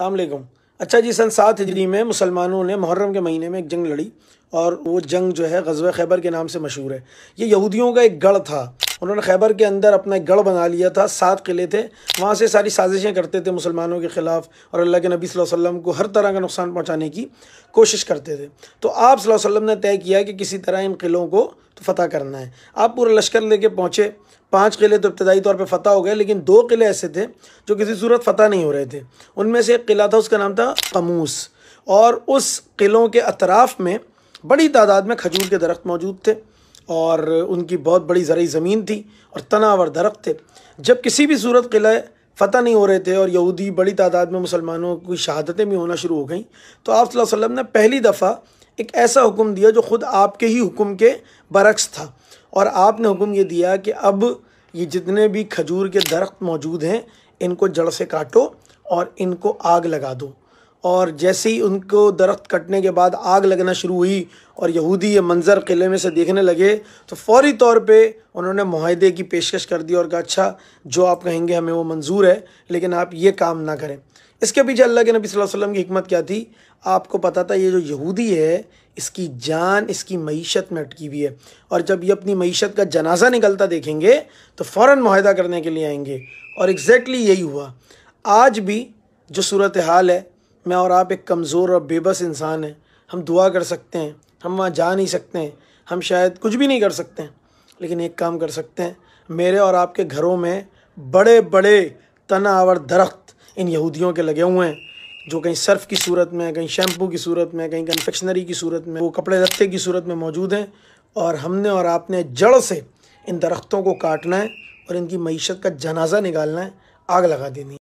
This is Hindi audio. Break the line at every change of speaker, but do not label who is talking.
अलैक्म अच्छा जी सन सात हिजरी में मुसलमानों ने मुहर्रम के महीने में एक जंग लड़ी और वो जंग जो है गजब खैबर के नाम से मशहूर है ये यहूदियों का एक गढ़ था उन्होंने खैबर के अंदर अपना एक गढ़ बना लिया था सात किले थे वहाँ से सारी साजिशें करते थे मुसलमानों के ख़िलाफ़ और अल्लाह के नबी वसल्लम को हर तरह का नुकसान पहुँचाने की कोशिश करते थे तो आप वसल्लम ने तय किया कि किसी तरह इन किलों को तो फतह करना है आप पूरा लश्कर लेके पहुँचे पाँच किले तो इब्तदाई तौर पर फतह हो गए लेकिन दो किले ऐसे थे जो किसी सूरत फतह नहीं हो रहे थे उनमें से एक किला था उसका नाम था कमूस और उस किलों के अतराफ़ में बड़ी तादाद में खजूर के दरख्त मौजूद थे और उनकी बहुत बड़ी ज़रूरी ज़मीन थी और तनावर दरख्त थे जब किसी भी सूरत किले फ़तह नहीं हो रहे थे और यहूदी बड़ी तादाद में मुसलमानों की शहादतें भी होना शुरू हो गई तो आप वसम ने पहली दफ़ा एक ऐसा हुक्म दिया जो ख़ुद आपके ही हुक्म के बरक्स था और आपने हुक्म ये दिया कि अब ये जितने भी खजूर के दरख्त मौजूद हैं इनको जड़ से काटो और इनको आग लगा दो और जैसे ही उनको दरख्त कटने के बाद आग लगना शुरू हुई और यहूदी ये मंज़र किले में से देखने लगे तो फौरी तौर पे उन्होंने माहदे की पेशकश कर दी और कहा अच्छा जो आप कहेंगे हमें वो मंजूर है लेकिन आप ये काम ना करें इसके पीछे अल्लाह के नबी वसल्लम की हमत क्या थी आपको पता था ये जो यहूदी है इसकी जान इसकी मीशत में अटकी हुई है और जब ये अपनी मीशत का जनाजा निकलता देखेंगे तो फ़ौर माहदा करने के लिए आएंगे और एग्जैक्टली यही हुआ आज भी जो सूरत हाल है मैं और आप एक कमज़ोर और बेबस इंसान हैं हम दुआ कर सकते हैं हम वहाँ जा नहीं सकते हैं हम शायद कुछ भी नहीं कर सकते हैं लेकिन एक काम कर सकते हैं मेरे और आपके घरों में बड़े बड़े तनावर दरख्त इन यहूदियों के लगे हुए हैं जो कहीं सर्फ़ की सूरत में कहीं शैम्पू की सूरत में कहीं कन्फेक्शनरी की सूरत में वो कपड़े रत्ते की सूरत में मौजूद हैं और हमने और आपने जड़ से इन दरख्तों को काटना है और इनकी मीशत का जनाजा निकालना है आग लगा देनी है